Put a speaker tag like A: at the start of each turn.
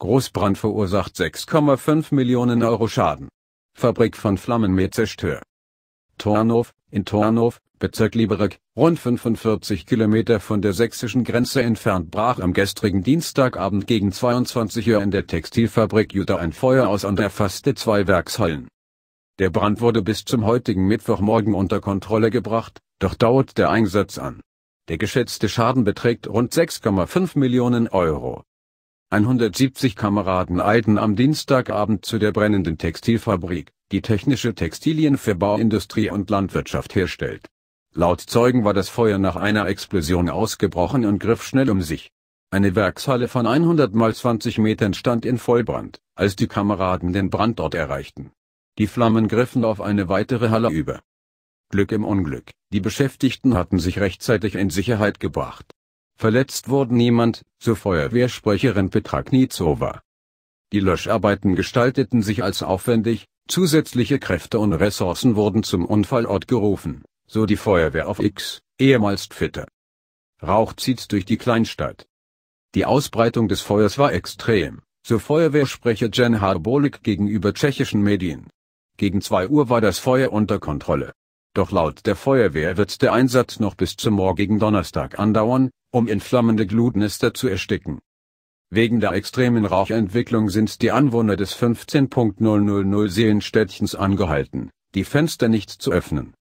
A: Großbrand verursacht 6,5 Millionen Euro Schaden. Fabrik von Flammenmeer zerstört. Tornow, in Tornow, Bezirk Liberec, rund 45 Kilometer von der sächsischen Grenze entfernt brach am gestrigen Dienstagabend gegen 22 Uhr in der Textilfabrik Jutta ein Feuer aus und erfasste zwei Werkshallen. Der Brand wurde bis zum heutigen Mittwochmorgen unter Kontrolle gebracht, doch dauert der Einsatz an. Der geschätzte Schaden beträgt rund 6,5 Millionen Euro. 170 Kameraden eilten am Dienstagabend zu der brennenden Textilfabrik, die technische Textilien für Bauindustrie und Landwirtschaft herstellt. Laut Zeugen war das Feuer nach einer Explosion ausgebrochen und griff schnell um sich. Eine Werkshalle von 100 mal 20 Metern stand in Vollbrand, als die Kameraden den Brandort erreichten. Die Flammen griffen auf eine weitere Halle über Glück im Unglück, die Beschäftigten hatten sich rechtzeitig in Sicherheit gebracht. Verletzt wurde niemand, so Feuerwehrsprecherin Petra Knizowa. Die Löscharbeiten gestalteten sich als aufwendig, zusätzliche Kräfte und Ressourcen wurden zum Unfallort gerufen, so die Feuerwehr auf X, ehemals Twitter. Rauch zieht durch die Kleinstadt. Die Ausbreitung des Feuers war extrem, so Feuerwehrsprecher Jen Harbolik gegenüber tschechischen Medien. Gegen 2 Uhr war das Feuer unter Kontrolle doch laut der Feuerwehr wird der Einsatz noch bis zum morgigen Donnerstag andauern, um in flammende Glutnester zu ersticken. Wegen der extremen Rauchentwicklung sind die Anwohner des 15.000 Seenstädtchens angehalten, die Fenster nicht zu öffnen.